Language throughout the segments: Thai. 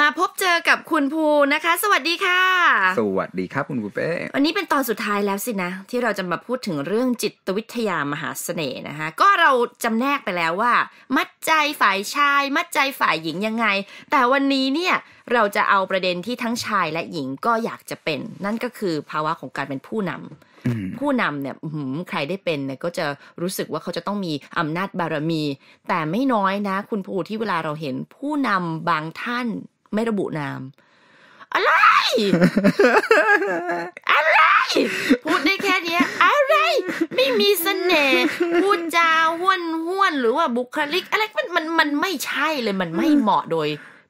มาพบเจอกับคุณภูนะคะ สวัสดีค่ะ สวัสดีครับ คุณภูเป้วันนี้เป็นตอนสุดท้ายแล้วสินะที่เราจะมาพูดถึงเรื่องจิตวิทยามหาเสน่ห์นะคะก็เราจำแนกไปแล้วว่า มัดใจฝ่ายชาย มัดใจฝ่ายหญิงยังไง แต่วันนี้เนี่ย เราจะเอาประเด็นที่ทั้งชายและหญิงก็อยากจะเป็น นั่นก็คือภาวะของการเป็นผู้นำผู้นำเนี่ยใครได้เป็นเนี่ยก็จะรู้สึกว่าเขาจะต้องมีอำนาจบารมี แต่ไม่น้อยนะ คุณภูที่เวลาเราเห็นผู้นำบางท่านไม่ระบุนาม อะไรอะไรพูดได้แค่นี้อะไร ไม่มีเสน่ห์พูดจาห้วนห้วนหรือว่าบุคลิก อะไรมันมันมันไม่ใช่เลยมันไม่เหมาะโดย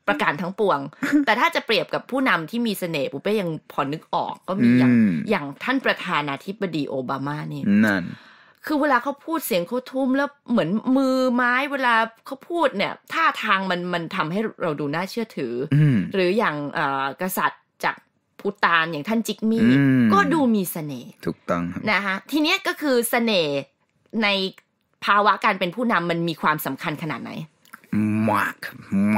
ประการทั้งปวง แต่ถ้าจะเปรียบกับผู้นำที่มีเสน่ห์ปุ๊เป้ยังพอนึกออก ก็มีอย่างอย่างท่านประธานาธิบดีโอบามาเนี่ยนั่นคือเวลาเขาพูดเสียงเขาทุ้มแล้วเหมือนมือไม้เวลาเขาพูดเนี่ย ท่าทางมันมันทำให้เราดูน่าเชื่อถือ หรืออย่างกษัตริย์จากพูตานอย่างท่านจิกมี่ ก็ดูมีสเสน่ห์ถูกต้องนะคะทีเนี้ยก็คือสเสน่ห์ในภาวะการเป็นผู้นำมันมีความสำคัญขนาดไหนมาก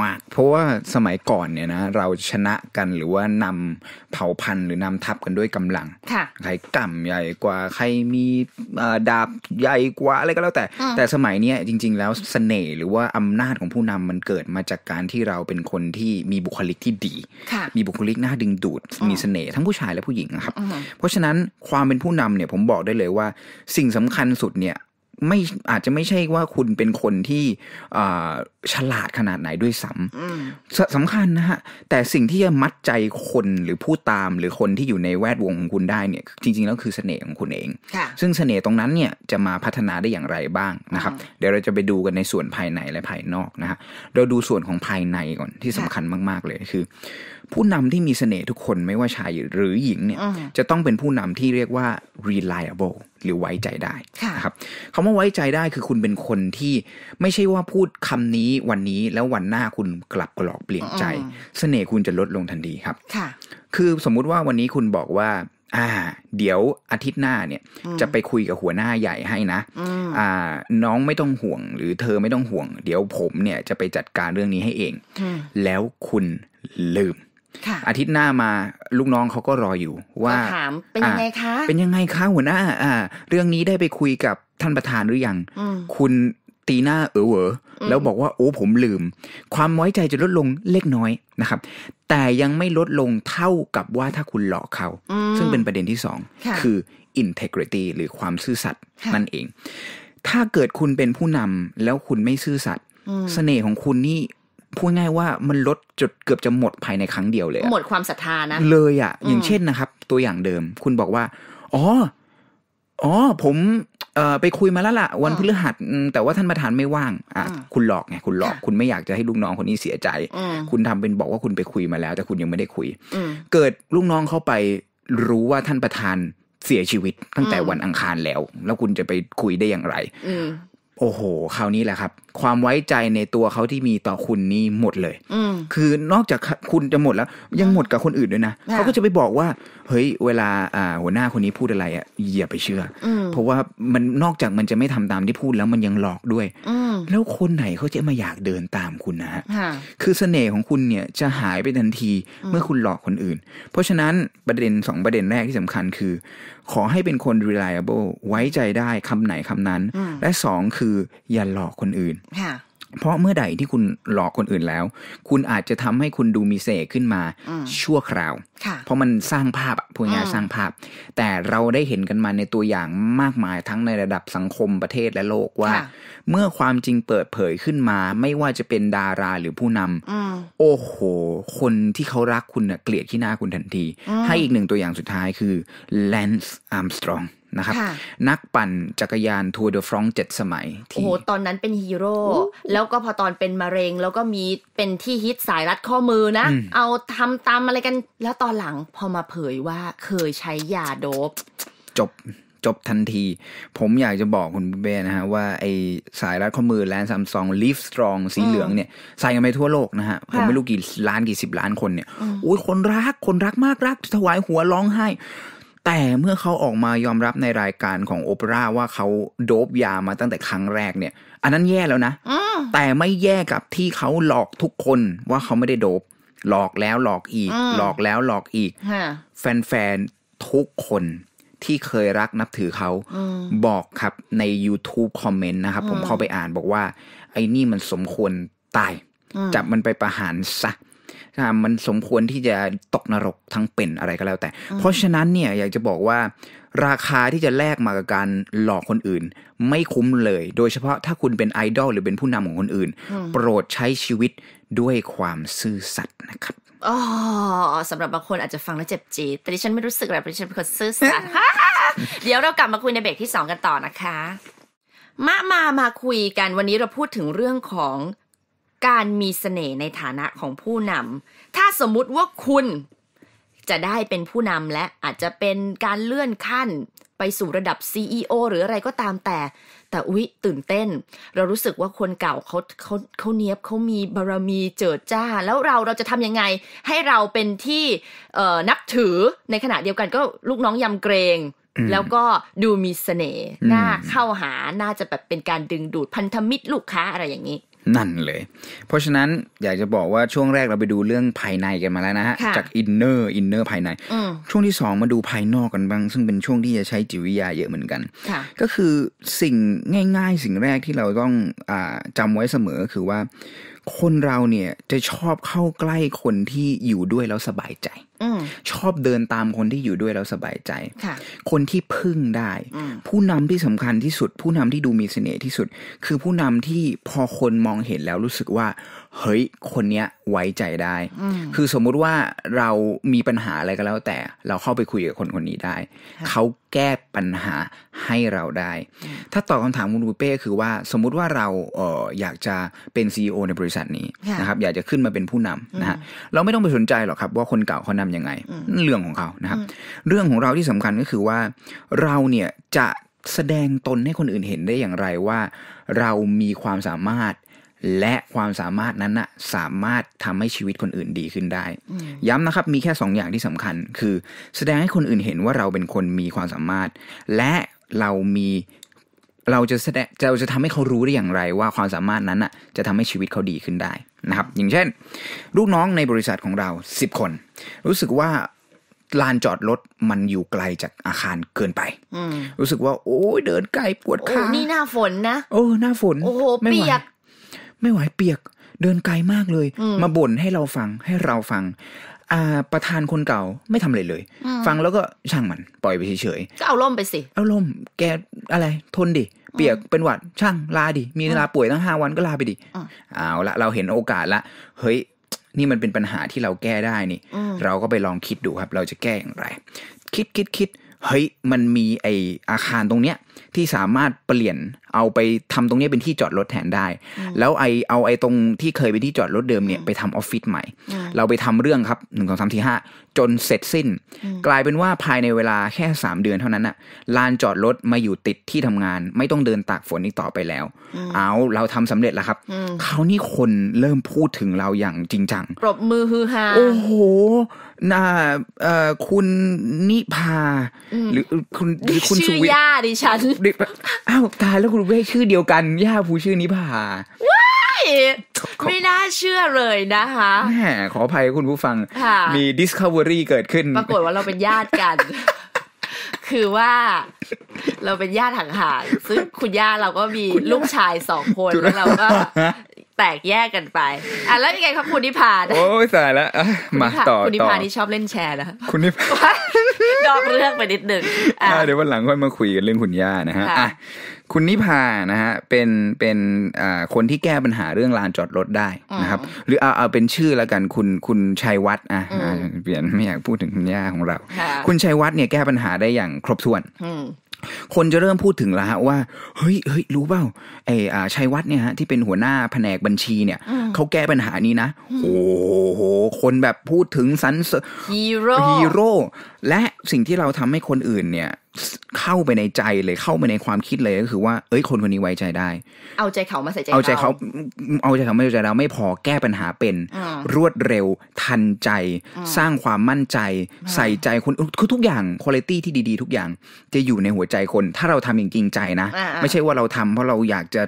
มากเพราะว่าสมัยก่อนเนี่ยนะเราชนะกันหรือว่านำเผ่าพันธุ์หรือนำทัพกันด้วยกำลังใครกำใหญ่กว่าใครมีดาบใหญ่กว่าอะไรก็แล้วแต่ แต่สมัยนี้จริง ๆ แล้วสเสน่ห์หรือว่าอำนาจของผู้นำมันเกิดมาจากการที่เราเป็นคนที่มีบุคลิกที่ดี มีบุคลิกน่าดึงดูดมีสเสน่ห์ทั้งผู้ชายและผู้หญิงครับ เพราะฉะนั้นความเป็นผู้นำเนี่ยผมบอกได้เลยว่าสิ่งสำคัญสุดเนี่ยไม่อาจจะไม่ใช่ว่าคุณเป็นคนที่ฉลาดขนาดไหนด้วยซ้ำสำคัญนะฮะแต่สิ่งที่จะมัดใจคนหรือผู้ตามหรือคนที่อยู่ในแวดวงของคุณได้เนี่ย จริงๆ แล้วคือเสน่ห์ของคุณเอง ซึ่งเสน่ห์ตรงนั้นเนี่ยจะมาพัฒนาได้อย่างไรบ้างนะครับ เดี๋ยวเราจะไปดูกันในส่วนภายในและภายนอกนะฮะเราดูส่วนของภายในก่อนที่สำคัญมากๆเลยคือ ผู้นำที่มีเสน่ห์ทุกคนไม่ว่าชายหรือหญิงเนี่ยจะต้องเป็นผู้นำที่เรียกว่า reliable หรือไว้ใจได้นะครับคำว่าไว้ใจได้คือคุณเป็นคนที่ไม่ใช่ว่าพูดคำนี้วันนี้แล้ววันหน้าคุณกลับกลอกเปลี่ยนใจ เสน่ห์คุณจะลดลงทันทีครับค่ะคือสมมุติว่าวันนี้คุณบอกว่า อ่า เดี๋ยวอาทิตย์หน้าเนี่ย จะไปคุยกับหัวหน้าใหญ่ให้นะอ่าน้องไม่ต้องห่วง หรือเธอไม่ต้องห่วง เดี๋ยวผมเนี่ยจะไปจัดการเรื่องนี้ให้เอง แล้วคุณลืมอาทิตย์หน้ามา ลูกน้องเขาก็รออยู่ว่าถามเป็นยังไงคะ เป็นยังไงคะ หัวหน้าอ่าเรื่องนี้ได้ไปคุยกับท่านประธานหรือยังคุณตีหน้าเออเวอแล้วบอกว่าโอ้ผมลืม ความไว้ใจจะลดลงเล็กน้อยนะครับ แต่ยังไม่ลดลงเท่ากับว่าถ้าคุณหลอกเขา ซึ่งเป็นประเด็นที่สอง คืออนเทกริตี้หรือความซื่อสัตย์นั่นเอง ถ้าเกิดคุณเป็นผู้นำแล้วคุณไม่ซื่อสัตย์เสน่ห์ของคุณนี่พูดง่ายว่ามันลดจดเกือบจะหมดภายในครั้งเดียวเลยหมดความศรัทธานะเลยอะ่ะอย่างเช่นนะครับ ตัวอย่างเดิม คุณบอกว่า อ๋ออ๋อผมเอไปคุยมาแล้วล่ะ วันพฤหัสแต่ว่าท่านประธานไม่ว่างอ่ะคุณหลอกไงคุณหลอกคุณไม่อยากจะให้ลูกน้องคนนี้เสียใจคุณทำเป็นบอกว่าคุณไปคุยมาแล้ว แต่คุณยังไม่ได้คุยเกิดลูกน้องเข้าไปรู้ว่าท่านประธานเสียชีวิตตั้งแต่วันอังคารแล้ว แล้วคุณจะไปคุยได้อย่างไรโอ้โห คราวนี้แหละครับความไว้ใจในตัวเขาที่มีต่อคุณนี่ หมดเลย คือนอกจากคุณจะหมดแล้ว ยังหมดกับคนอื่นด้วยนะ เขาก็จะไปบอกว่า เฮ้ยเวลาหัวหน้าคนนี้พูดอะไรอ่ะอย่าไปเชื่อ เพราะว่ามันนอกจากมันจะไม่ทำตามที่พูดแล้วมันยังหลอกด้วย แล้วคนไหนเขาจะมาอยากเดินตามคุณนะฮะคือเสน่ห์ของคุณเนี่ยจะหายไปทันทีเมื่อคุณหลอกคนอื่น เพราะฉะนั้นประเด็นสองประเด็นแรกที่สำคัญคือ ขอให้เป็นคน reliable ไว้ใจได้คำไหนคำนั้น และสองคืออย่าหลอกคนอื่นเพราะเมื่อใดที่คุณหลอกคนอื่นแล้ว คุณอาจจะทำให้คุณดูมีเสขึ้นมาชั่วคราว เพราะมันสร้างภาพผพู้น่าสร้างภาพ แต่เราได้เห็นกันมาในตัวอย่างมากมายทั้งในระดับสังคมประเทศและโลกว่าเมื่อความจริงเปิดเผยขึ้นมา ไม่ว่าจะเป็นดาราหรือผู้นำโอ้โห คนที่เขารักคุณเกลียดขี้หน้าคุณทันที ให้อีกหนึ่งตัวอย่างสุดท้ายคือแลนซ์อาร์มสตรองนะครับนักปั่นจักรยาน ทัวร์เดอฟรองเจ็ดสมัยโอ้โหตอนนั้นเป็นฮีโร่ แล้วก็พอตอนเป็นมะเร็ง แล้วก็มีเป็นที่ฮิตสายรัดข้อมือนะ เอาทำตามอะไรกันแล้วตอนหลังพอมาเผยว่าเคยใช้ยาโดบจบจบทันที ผมอยากจะบอกคุณเบนะฮะว่าไอสายรัดข้อมือแลนซัมซุงลีฟสตรองสีเหลืองเนี่ยใส่กันไปทั่วโลกนะฮะผมไม่รู้กี่ล้านกี่สิบล้านคนเนี่ยโอ้ยคนรักคนรักมากรักถวายหัวร้องไห้แต่เมื่อเขาออกมายอมรับในรายการของโอเปร่าว่าเขาโดบยามาตั้งแต่ครั้งแรกเนี่ย อันนั้นแย่แล้วนะแต่ไม่แย่กับที่เขาหลอกทุกคน ว่าเขาไม่ได้โดบหลอกแล้วหลอกอีก หลอกแล้วหลอกอีกแฟนๆทุกคน ที่เคยรักนับถือเขาบอกครับใน YouTube คอมเมนต์นะครับผมเข้าไปอ่านบอกว่า ไอ้นี่มันสมควรตาย จับมันไปประหารซะมันสมควรที่จะตกนรกทั้งเป็นอะไรก็แล้วแต่ เพราะฉะนั้นเนี่ยอยากจะบอกว่า ราคาที่จะแลกมากับการหลอกคนอื่น ไม่คุ้มเลย โดยเฉพาะถ้าคุณเป็นไอดอลหรือเป็นผู้นำของคนอื่น โปรดใช้ชีวิตด้วยความซื่อสัตย์นะครับอ๋อสำหรับบางคนอาจจะฟังแล้วเจ็บจีแต่ดิฉันไม่รู้สึกแบบดิฉันเป็นคนซื่อสัตย์เดี๋ยวเรากลับมาคุยในเบรกที่สองกันต่อนะคะมา มามาคุยกันวันนี้เราพูดถึงเรื่องของการมีเสน่ห์ในฐานะของผู้นำ ถ้าสมมุติว่าคุณจะได้เป็นผู้นำและอาจจะเป็นการเลื่อนขั้นไปสู่ระดับ CEO หรืออะไรก็ตามแต่ แต่อุ๊ยตื่นเต้น เรารู้สึกว่าคนเก่าเขาเขาเขาเนี้ยบเขามีบารมีเจิดจ้า แล้วเราเราจะทำยังไง ให้เราเป็นที่นับถือในขณะเดียวกันก็ลูกน้องยำเกรง แล้วก็ดูมีเสน่ห์น่าเข้าหาน่าจะแบบเป็นการดึงดูดพันธมิตรลูกค้าอะไรอย่างนี้นั่นเลย เพราะฉะนั้น อยากจะบอกว่าช่วงแรกเราไปดูเรื่องภายในกันมาแล้วนะฮะ จากอินเนอร์ อินเนอร์ภายในช่วงที่สองมาดูภายนอกกันบ้าง ซึ่งเป็นช่วงที่จะใช้จิตวิทยาเยอะเหมือนกัน ก็คือสิ่งง่ายๆสิ่งแรกที่เราต้องอจำไว้เสมอคือว่าคนเราเนี่ยจะชอบเข้าใกล้คนที่อยู่ด้วย แล้วสบายใจอชอบเดินตามคนที่อยู่ด้วย แล้วสบายใจคคนที่พึ่งได้ ผู้นำที่สำคัญที่สุด ผู้นำที่ดูมีเสน่ห์ที่สุด คือผู้นำที่พอคนมองเห็นแล้วรู้สึกว่า เฮ้ยคนเนี้ยไว้ใจได้คือสมมุติว่าเรามีปัญหาอะไรก็แล้ว แต่เราเข้าไปคุยกับคนคนนี้ได้เขาแก้ปัญหาให้เราได้ ถ้าตอบคำถามคุณปูเป้คือว่าสมมุติว่าเราเอออยากจะเป็นซีอในบริษัทนี้นะครับอยากจะขึ้นมาเป็นผู้นำนะฮะ เราไม่ต้องไปสนใจหรอกครับ ว่าคนเก่าเขานำยังไง เรื่องของเขานะครับ เรื่องของเราที่สำคัญก็คือว่า เราเนี่ยจะแสดงตนให้คนอื่นเห็นได้อย่างไรว่า เรามีความสามารถและความสามารถนั้นนะสามารถทำให้ชีวิตคนอื่นดีขึ้นได้ ย้ำนะครับมีแค่2ออย่างที่สำคัญ คือแสดงให้คนอื่นเห็นว่าเราเป็นคนมีความสามารถ และเรามีเราจะแสดงเราจะทำให้เขารู้ได้อย่างไร ว่าความสามารถนั้นน่ะจะทำให้ชีวิตเขาดีขึ้นได้นะครับ อย่างเช่น ลูกน้องในบริษัทของเรา 10 คนรู้สึกว่าลานจอดรถมันอยู่ไกลจากอาคารเกินไปรู้สึกว่า โอ้ยเดินไกลปวดขานี่หน้าฝนนะโอ้หน้าฝนโอ้โหเปียกไม่ไหวเปียกเดินไกลมากเลย มาบ่นให้เราฟังให้เราฟังอาประธานคนเก่าไม่ทำอะไร เลย ฟังแล้วก็ช่างมันปล่อยไปเฉยๆก็เอาล่มไปสิเอาล่มแกอะไร ทนดิเปียกเป็นหวัดช่างลาดิมีเวลาป่วยตั้งห้าวันก็ลาไปดิเอาละเราเห็นโอกาสละเฮ้ยนี่มันเป็นปัญหาที่เราแก้ได้นี่เราก็ไปลองคิดดูครับ เราจะแก้อย่างไรคิดคิดคิดเฮ้ย มันมีไออาคารตรงเนี้ยที่สามารถเปลี่ยนเอาไปทำตรงนี้เป็นที่จอดรถแทนได้ แล้วไอเอาไอตรงที่เคยเป็นที่จอดรถเดิมเนี่ยไปทำออฟฟิศใหม่ เราไปทำเรื่องครับหนึ่งสองสามสี่ห้าจนเสร็จสิ้น กลายเป็นว่าภายในเวลาแค่สามเดือนเท่านั้นอะลานจอดรถมาอยู่ติดที่ทำงาน ไม่ต้องเดินตากฝนอีกต่อไปแล้ว เอาเราทำสำเร็จแล้วครับเขานี่คนเริ่มพูดถึงเราอย่างจริงจังปรบมือฮือฮาโอ้โห น่าคุณนิพาหรือคุณคุณสุวิทยาดิฉันดิบอ้าวตายแล้วคุณรู้ได้ชื่อเดียวกัน ย่าภูชื่อนิพาว้ายไม่น่าเชื่อเลยนะคะ แหม ขออภัยคุณผู้ฟัง มี discovery เกิดขึ้น ปรากฏว่าเราเป็นญาติกัน คือว่า เราเป็นญาติห่างๆซึ่งคุณย่าเราก็มีลูกชายสองคนแล้วเราก็แตกแยกกันไปอ่ะแล้วยังไงครับคุณนิพาโอ้ยสายแล้วมาต่อคุณนิพานี่ชอบเล่นแชร์นะคุณนิพาดอกเรื่องไปนิดหนึ่งเดี๋ยววันหลังค่อยมาคุยกันเรื่องคุณย่านะฮะคุณนิพานะฮะเป็นเป็นอ่าคนที่แก้ปัญหาเรื่องลานจอดรถได้นะครับ หรือเอาเอาเป็นชื่อแล้วกันคุณคุณชัยวัฒน์อ่ะเปลี่ยนไม่อยากพูดถึงคุณย่าของเรา คุณชัยวัฒน์เนี่ยแก้ปัญหาได้อย่างครบถ้วนคนจะเริ่มพูดถึงแล้วฮะว่า เฮ้ยเฮ้ย รู้เปล่าไอ้อาชัยวัฒน์เนี่ยฮะที่เป็นหัวหน้าแผนกบัญชีเนี่ยเขาแก้ปัญหานี้นะ โอ้โห คนแบบพูดถึงสันฮีโร่ฮีโร่และสิ่งที่เราทำให้คนอื่นเนี่ยเข้าไปในใจเลยเข้าไปในความคิดเลยก็คือว่าเอ้ยคนคนนี้ไว้ใจได้ เอาใจเขามาใส่ใจเอาใจเขาเอาใจเขาไม่ใจเราไม่พอแก้ปัญหาเป็นรวดเร็วทันใจ สร้างความมั่นใจ ใส่ใจคนคือทุกอย่างคุณภาพที่ดีๆ ทุกอย่างจะอยู่ในหัวใจคน ถ้าเราทำอย่างจริงใจนะ ไม่ใช่ว่าเราทำเพราะเราอยากจะ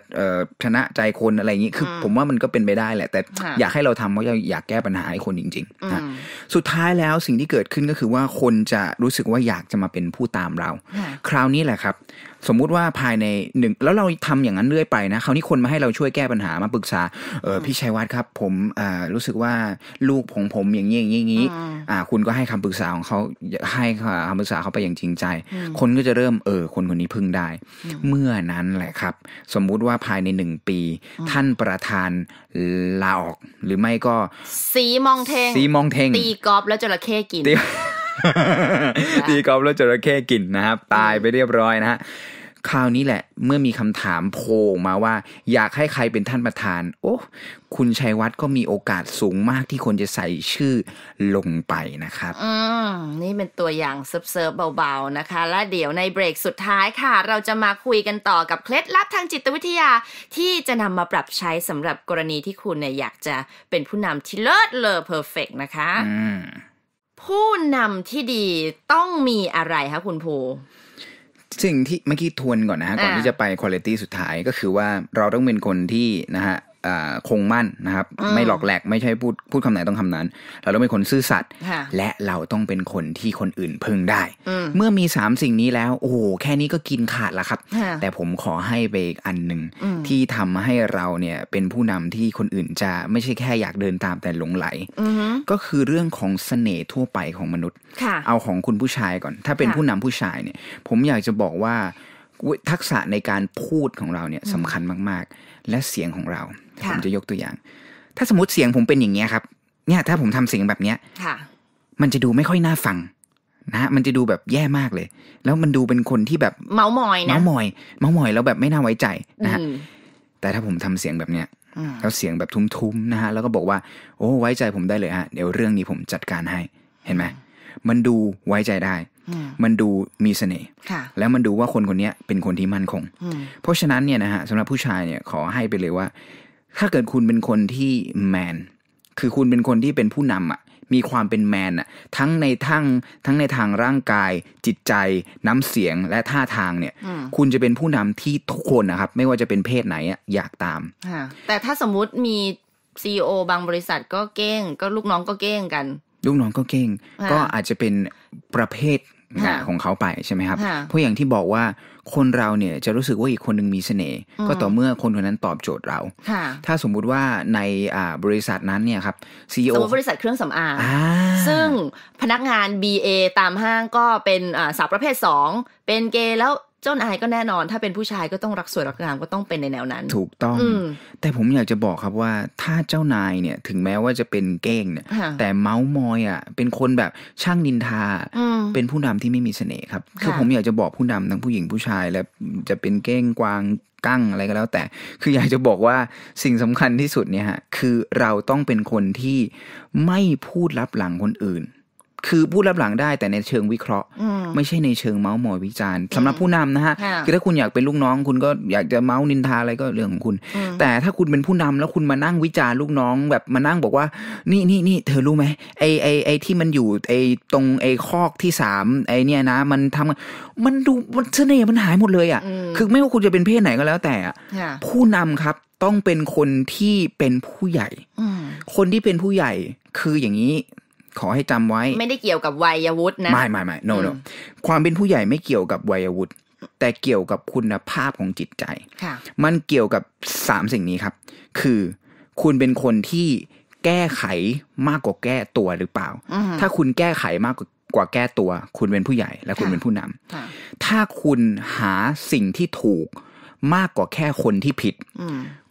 ชนะใจคนอะไรอย่างนี้คือผมว่ามันก็เป็นไปได้แหละ แต่อยากให้เราทำเพราะเราอยากแก้ปัญหาให้คนจริง ๆ สุดท้ายแล้วสิ่งที่เกิดขึ้นก็คือว่าคนจะรู้สึกว่าอยากจะมาเป็นผู้ตามเราคราวนี้แหละครับ สมมุติว่าภายในหนึ่งแล้วเราทำอย่างนั้นเรื่อยไปนะคราวนี้คนมาให้เราช่วยแก้ปัญหามาปรึกษาเออพี่ชัยวัฒน์ครับ ผมอ่ารู้สึกว่าลูกของผมอย่างนี้อย่างนี้อย่างนี้ อ่า คุณก็ให้คำปรึกษาของเขาให้คำปรึกษาเขาไปอย่างจริงใจ คนก็จะเริ่มเออคนคนนี้พึ่งได้ เมื่อนั้นแหละครับ สมมุติว่าภายในหนึ่งปี ท่านประธานลาออก หรือไม่ก็ สีมองเทง สีมองเทงตีกอล์ฟแล้วจระเข้กินตีกอล์ฟแล้วจระเข้กินนะครับ ตายไปเรียบร้อยนะฮะคราวนี้แหละเมื่อมีคำถามโพงมาว่า อยากให้ใครเป็นท่านประธาน โอ้ คุณชัยวัฒน์ก็มีโอกาสสูงมากที่คนจะใส่ชื่อลงไปนะครับ อืม นี่เป็นตัวอย่างเซิร์ฟเบาๆนะคะ และเดี๋ยวในเบรกสุดท้ายค่ะ เราจะมาคุยกันต่อกับเคล็ดลับทางจิตวิทยาที่จะนำมาปรับใช้สำหรับกรณีที่คุณเนี่ยอยากจะเป็นผู้นำที่เลิศเลอเพอร์เฟกนะคะอืมผู้นำที่ดีต้องมีอะไรคะคุณภู สิ่งที่เมื่อกี้ทวนก่อนนะฮะ ก่อนที่จะไปคุณภาพสุดท้าย ก็คือว่าเราต้องเป็นคนที่นะฮะคงมั่น นะครับ ไม่หลอกแหลกไม่ใช่พูดพูดคำไหนต้องคำนั้น เราต้องเป็นคนซื่อสัตย์และเราต้องเป็นคนที่คนอื่นพึ่งได้เมื่อมีสามสิ่งนี้แล้ว โอ้แค่นี้ก็กินขาดละครับ แต่ผมขอให้ไปอีก อันหนึ่งที่ทำให้เราเนี่ยเป็นผู้นำที่คนอื่นจะไม่ใช่แค่อยากเดินตามแต่หลงไหลก็คือเรื่องของเสน่ห์ทั่วไปของมนุษย์เอาของคุณผู้ชายก่อน ถ้าเป็นผู้นำผู้ชายเนี่ย ผมอยากจะบอกว่าทักษะในการพูดของเราเนี่ยสำคัญมากๆ และเสียงของเราผมจะยกตัวอย่าง ถ้าสมมติเสียงผมเป็นอย่างเงี้ยครับ เนี่ยถ้าผมทำเสียงแบบเนี้ยมันจะดูไม่ค่อยน่าฟังนะมันจะดูแบบแย่มากเลย แล้วมันดูเป็นคนที่แบบเมาหมอยนะเมาหมอย เมาหมอยแล้วแบบไม่น่าไว้ใจนะฮะแต่ถ้าผมทำเสียงแบบเนี้ยแล้วเสียงแบบทุ้มๆนะฮะแล้วก็บอกว่า โอ้ไว้ใจผมได้เลยฮะเดี๋ยวเรื่องนี้ผมจัดการให้เห็นไหมมันดูไว้ใจได้มันดูมีเสน่ห์แล้วมันดูว่าคนคนนี้เป็นคนที่มั่นคงเพราะฉะนั้นเนี่ยนะฮะสำหรับผู้ชายเนี่ยขอให้ไปเลยว่า ถ้าเกิดคุณเป็นคนที่แมน คือคุณเป็นคนที่เป็นผู้นำอะ่ะ มีความเป็นแมนอะทั้งในทั้งทั้งในทางร่างกาย จิตใจ น้ำเสียงและท่าทางเนี่ยคุณจะเป็นผู้นำที่ทุกคนนะครับ ไม่ว่าจะเป็นเพศไหนอะอยากตามแต่ถ้าสมมติมีซีอบางบริษัทก็เก้งก็ลูกน้องก็เก้งกันลูกน้องก็เก่ง ก็อาจจะเป็นประเภทงานของเขาไป ใช่ไหมครับ เพราะอย่างที่บอกว่าคนเราเนี่ย จะรู้สึกว่าอีกคนนึงมีเสน่ห์ ก็ต่อเมื่อคนคนนั้นตอบโจทย์เรา ถ้าสมมุติว่าในบริษัทนั้นเนี่ยครับซีอีโอบริษัทเครื่องสำอางซึ่งพนักงาน BA ตามห้างก็เป็นสาวประเภท2เป็นเกย์แล้วเจ้านายก็แน่นอนถ้าเป็นผู้ชายก็ต้องรักสวยรักงามก็ต้องเป็นในแนวนั้น ถูกต้องอแต่ผมอยากจะบอกครับว่าถ้าเจ้านายเนี่ยถึงแม้ว่าจะเป็นเก้งเนี่ยแต่เมาส์มอยอ่ะเป็นคนแบบช่างนินทาเป็นผู้นำที่ไม่มีเสน่ห์ครับคือผมอยากจะบอกผู้นำทั้งผู้หญิงผู้ชายและจะเป็นเก้งกวางกั้งอะไรก็แล้ว แต่ คืออยากจะบอกว่าสิ่งสำคัญที่สุดเนี่ยฮะคือเราต้องเป็นคนที่ไม่พูดรับหลังคนอื่นคือพูดรับหลังได้แต่ในเชิงวิเคราะห์ไม่ใช่ในเชิงเมาส์มอยวิจารณ์สำหรับผู้นำนะฮะคือถ้าคุณอยากเป็นลูกน้อง คุณก็อยากจะเมาส์นินทาอะไรก็เรื่องของคุณ แต่ถ้าคุณเป็นผู้นำแล้วคุณมานั่งวิจารณ์ลูกน้อง แบบมานั่งบอกว่า นี่นี่นี่เธอรู้ไหมไอไอไอที่มันอยู่ไอตรงไอคอกที่สามไอเนี่ยนะ มันทำมันดูมันเสน่ห์มันหายหมดเลยอ่ะ คือไม่ว่าคุณจะเป็นเพศไหนก็แล้วแต่ผู้นำครับต้องเป็นคนที่เป็นผู้ใหญ่คนที่เป็นผู้ใหญ่คืออย่างนี้ขอให้จำไว้ ไม่ได้เกี่ยวกับวัยวุฒินะไม่ไม่ไม่ no no ความเป็นผู้ใหญ่ไม่เกี่ยวกับวัยวุฒิแต่เกี่ยวกับคุณภาพของจิตใจมันเกี่ยวกับสามสิ่งนี้ครับ คือ คุณเป็นคนที่แก้ไขมากกว่าแก้ตัวหรือเปล่า ถ้าคุณแก้ไขมากกว่าแก้ตัว คุณเป็นผู้ใหญ่ และคุณเป็นผู้นำถ้าคุณหาสิ่งที่ถูกมากกว่าแค่คนที่ผิด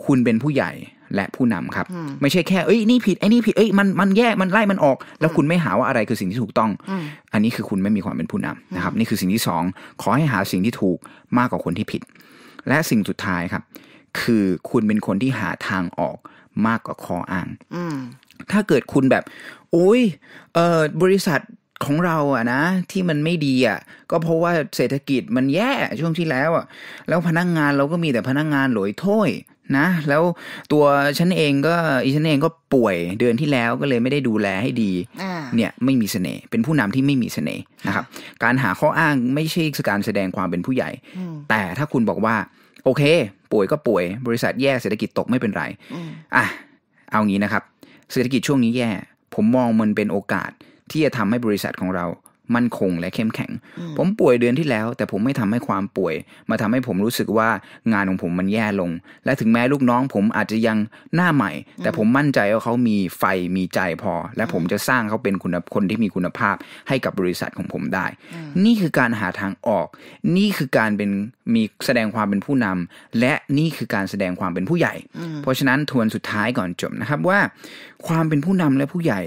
คุณเป็นผู้ใหญ่และผู้นำครับ ไม่ใช่แค่เอ้ยนี่ผิดไอ้นี่ผิด เอ้ยมันมันแย่มันไล่มันออก แล้วคุณไม่หาว่าอะไรคือสิ่งที่ถูกต้อง อันนี้คือคุณไม่มีความเป็นผู้นำนะครับ นี่คือสิ่งที่สองขอให้หาสิ่งที่ถูกมากกว่าคนที่ผิด และสิ่งสุดท้ายครับ คือคุณเป็นคนที่หาทางออกมากกว่าข้ออ้างถ้าเกิดคุณแบบ โอ้ยเออบริษัทของเราอะนะที่มันไม่ดีอะก็เพราะว่าเศรษฐกิจมันแย่ช่วงที่แล้วอะแล้วพนักงงานเราก็มีแต่พนักงงานหลอยถ้วยนะแล้วตัวฉันเองก็อีฉันเองก็ป่วยเดือนที่แล้วก็เลยไม่ได้ดูแลให้ดีเนี่ยไม่มีเสน่ห์เป็นผู้นำที่ไม่มีเสน่ห์นะครับ การหาข้ออ้างไม่ใช่การแสดงความเป็นผู้ใหญ่ แต่ถ้าคุณบอกว่าโอเค ป่วยก็ป่วยบริษัทแย่เศรษฐกิจตกไม่เป็นไรอ่ะเอางี้นะครับ เศรษฐกิจช่วงนี้แย่ ผมมองมันเป็นโอกาสที่จะทำให้บริษัทของเรามั่นคงและเข้มแข็ง ผมป่วยเดือนที่แล้ว แต่ผมไม่ทำให้ความป่วย มาทำให้ผมรู้สึกว่างานของผมมันแย่ลง และถึงแม้ลูกน้อง ผมอาจจะยังหน้าใหม่ แต่ผมมั่นใจว่าเขามีไฟมีใจพอ และผมจะสร้างเขาเป็นคุณคนที่มีคุณภาพให้กับบริษัทของผมได้ นี่คือการหาทางออก นี่คือการเป็นมีแสดงความเป็นผู้นำ และนี่คือการแสดงความเป็นผู้ใหญ่ เพราะฉะนั้นทวนสุดท้ายก่อนจบนะครับว่า ความเป็นผู้นำและผู้ใหญ่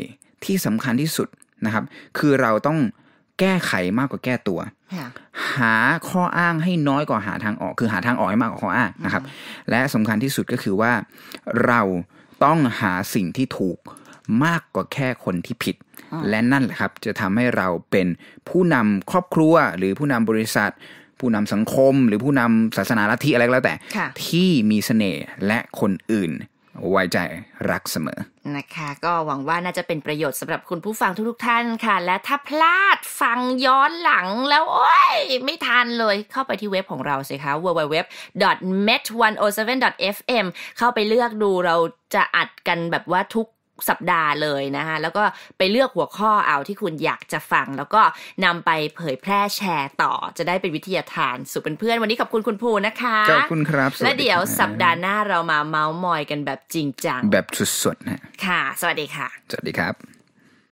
ที่สำคัญที่สุดนะครับ คือเราต้องแก้ไขมากกว่าแก้ตัว หาข้ออ้างให้น้อยกว่าหาทางออกคือหาทางออกให้มากกว่าข้ออ้างนะครับ และสำคัญที่สุดก็คือว่า เราต้องหาสิ่งที่ถูกมากกว่าแค่คนที่ผิด และนั่นแหละครับจะทำให้เราเป็นผู้นำครอบครัว หรือผู้นำบริษัท ผู้นำสังคม หรือผู้นำศาสนาลัทธิอะไรก็แล้วแต่ ที่มีเสน่ห์และคนอื่นไว้ใจรักเสมอ นะคะ ก็หวังว่าน่าจะเป็นประโยชน์สำหรับคุณผู้ฟังทุก ๆ ท่านค่ะ และถ้าพลาดฟังย้อนหลังแล้วโอ้ย ไม่ทันเลยเข้าไปที่เว็บของเราสิคะ www.met107.fm เข้าไปเลือกดูเราจะอัดกันแบบว่าทุกสัปดาห์เลยนะคะแล้วก็ไปเลือกหัวข้อเอาที่คุณอยากจะฟัง แล้วก็นำไปเผยแพร่แชร์ต่อจะได้เป็นวิทยาทานสู่เพื่อนๆวันนี้ขอบคุณคุณภูนะคะ ขอบคุณครับ และเดี๋ยวสัปดาห์หน้าเรามาเมาส์มอยกันแบบจริงจัง แบบสุดๆนะค่ะ สวัสดีค่ะ สวัสดีครับ